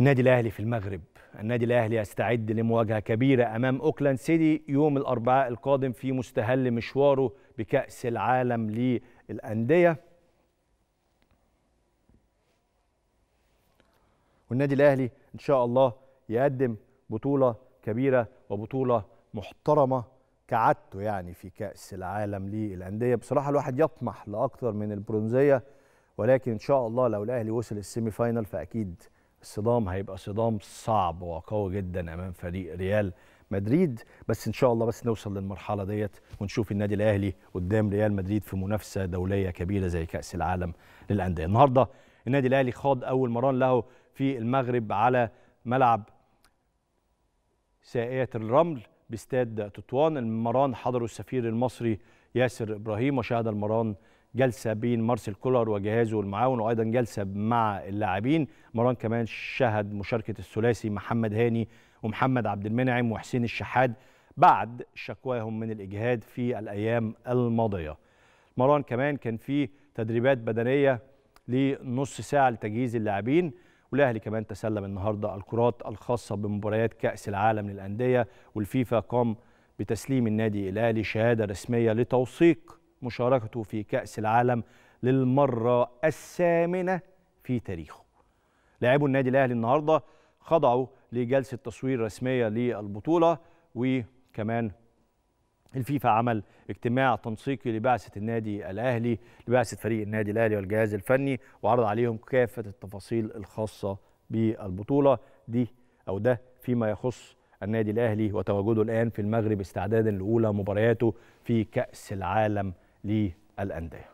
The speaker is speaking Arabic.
النادي الأهلي في المغرب النادي الأهلي يستعد لمواجهة كبيرة أمام أوكلاند سيتي يوم الأربعاء القادم في مستهل مشواره بكأس العالم للأندية والنادي الأهلي إن شاء الله يقدم بطولة كبيرة وبطولة محترمة كعادته يعني في كأس العالم للأندية بصراحة الواحد يطمح لأكثر من البرونزية ولكن إن شاء الله لو الأهلي وصل السيمي فاينل فأكيد الصدام هيبقى صدام صعب وقوي جدا امام فريق ريال مدريد بس ان شاء الله بس نوصل للمرحله ديت ونشوف النادي الاهلي قدام ريال مدريد في منافسه دوليه كبيره زي كاس العالم للانديه النهارده النادي الاهلي خاض اول مران له في المغرب على ملعب ساقيه الرمل باستاد تطوان المران حضره السفير المصري ياسر ابراهيم وشاهد المران جلسه بين مارسيل كولر وجهازه المعاون وايضا جلسه مع اللاعبين مروان كمان شهد مشاركه الثلاثي محمد هاني ومحمد عبد المنعم وحسين الشحاد بعد شكواهم من الاجهاد في الايام الماضيه مروان كمان كان في تدريبات بدنيه لنص ساعه لتجهيز اللاعبين والاهلي كمان تسلم النهارده الكرات الخاصه بمباريات كاس العالم للانديه والفيفا قام بتسليم النادي الاهلي شهاده رسميه لتوثيق مشاركته في كأس العالم للمرة الثامنة في تاريخه لاعبو النادي الأهلي النهاردة خضعوا لجلسة تصوير رسمية للبطولة وكمان الفيفا عمل اجتماع تنسيقي لبعثة النادي الأهلي لبعثة فريق النادي الأهلي والجهاز الفني وعرض عليهم كافة التفاصيل الخاصة بالبطولة دي أو ده فيما يخص النادي الأهلي وتواجده الآن في المغرب استعدادا لأولى مبارياته في كأس العالم للأندية